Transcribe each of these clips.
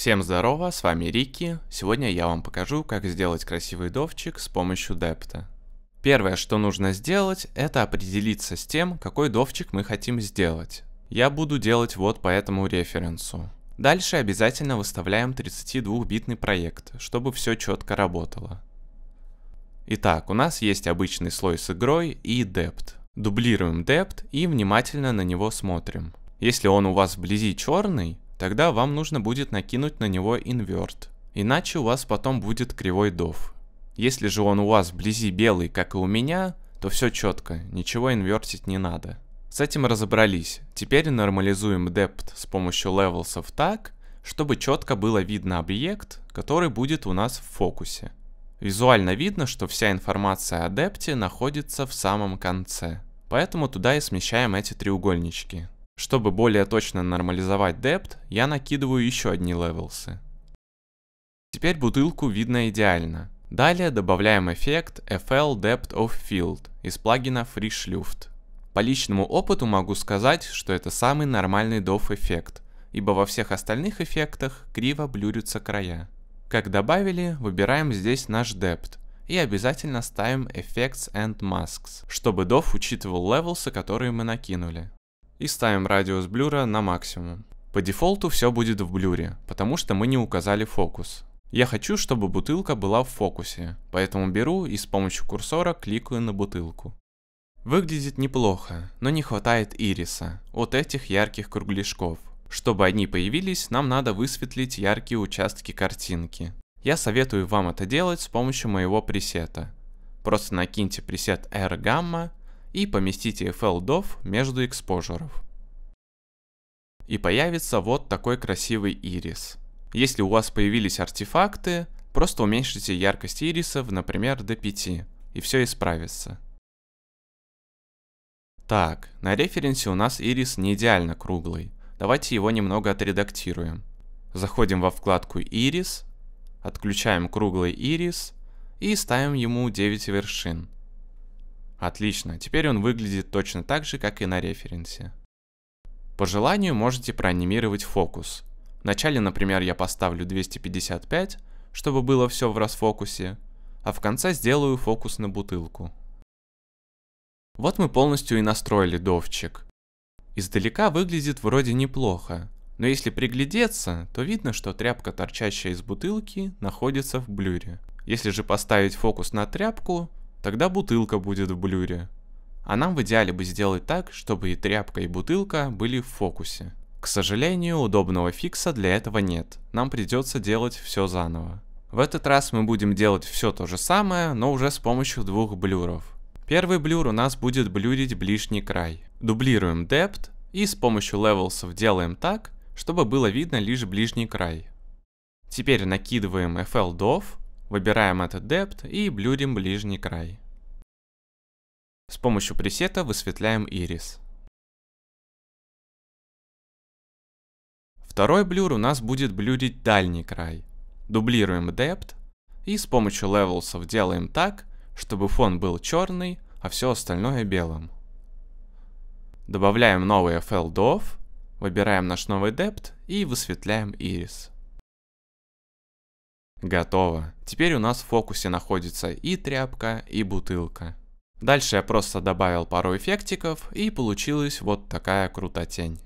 Всем здорово, с вами Рики. Сегодня я вам покажу, как сделать красивый довчик с помощью депта. Первое, что нужно сделать, это определиться с тем, какой довчик мы хотим сделать. Я буду делать вот по этому референсу. Дальше обязательно выставляем 32-битный проект, чтобы все четко работало. Итак, у нас есть обычный слой с игрой и депт. Дублируем депт и внимательно на него смотрим. Если он у вас вблизи черный, тогда вам нужно будет накинуть на него инверт. Иначе у вас потом будет кривой дов. Если же он у вас вблизи белый, как и у меня, то все четко, ничего инвертить не надо. С этим разобрались. Теперь нормализуем depth с помощью левелсов так, чтобы четко было видно объект, который будет у нас в фокусе. Визуально видно, что вся информация о депте находится в самом конце. Поэтому туда и смещаем эти треугольнички. Чтобы более точно нормализовать depth, я накидываю еще одни левелсы. Теперь бутылку видно идеально. Далее добавляем эффект FL Depth of Field из плагина FreeSchluft. По личному опыту могу сказать, что это самый нормальный DOF эффект, ибо во всех остальных эффектах криво блюрятся края. Как добавили, выбираем здесь наш Depth и обязательно ставим Effects and Masks, чтобы DOF учитывал левелсы, которые мы накинули и ставим радиус блюра на максимум. По дефолту все будет в блюре, потому что мы не указали фокус. Я хочу, чтобы бутылка была в фокусе, поэтому беру и с помощью курсора кликаю на бутылку. Выглядит неплохо, но не хватает ириса, вот этих ярких кругляшков. Чтобы они появились, нам надо высветлить яркие участки картинки. Я советую вам это делать с помощью моего пресета. Просто накиньте пресет R-гамма и поместите FL-DOF между экспожеров. И появится вот такой красивый ирис. Если у вас появились артефакты, просто уменьшите яркость ирисов, например, до 5, и все исправится. Так, на референсе у нас ирис не идеально круглый. Давайте его немного отредактируем. Заходим во вкладку «Ирис», отключаем круглый ирис и ставим ему 9 вершин – Отлично, теперь он выглядит точно так же, как и на референсе. По желанию можете проанимировать фокус. Вначале, например, я поставлю 255, чтобы было все в расфокусе, а в конце сделаю фокус на бутылку. Вот мы полностью и настроили довчик. Издалека выглядит вроде неплохо, но если приглядеться, то видно, что тряпка, торчащая из бутылки, находится в блюре. Если же поставить фокус на тряпку, Тогда бутылка будет в блюре. А нам в идеале бы сделать так, чтобы и тряпка, и бутылка были в фокусе. К сожалению, удобного фикса для этого нет. Нам придется делать все заново. В этот раз мы будем делать все то же самое, но уже с помощью двух блюров. Первый блюр у нас будет блюрить ближний край. Дублируем Depth и с помощью levels делаем так, чтобы было видно лишь ближний край. Теперь накидываем FL dof. Выбираем этот depth и блюрим ближний край. С помощью пресета высветляем iris. Второй блюр у нас будет блюдить дальний край. Дублируем depth и с помощью левелсов делаем так, чтобы фон был черный, а все остальное белым. Добавляем новый FL DOF, выбираем наш новый depth и высветляем iris. Готово. Теперь у нас в фокусе находится и тряпка, и бутылка. Дальше я просто добавил пару эффектиков и получилась вот такая крутотень.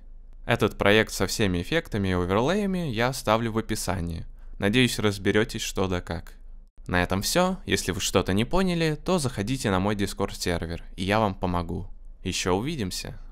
Этот проект со всеми эффектами и оверлеями я оставлю в описании. Надеюсь разберетесь что да как. На этом все. Если вы что-то не поняли, то заходите на мой дискорд сервер, и я вам помогу. Еще увидимся.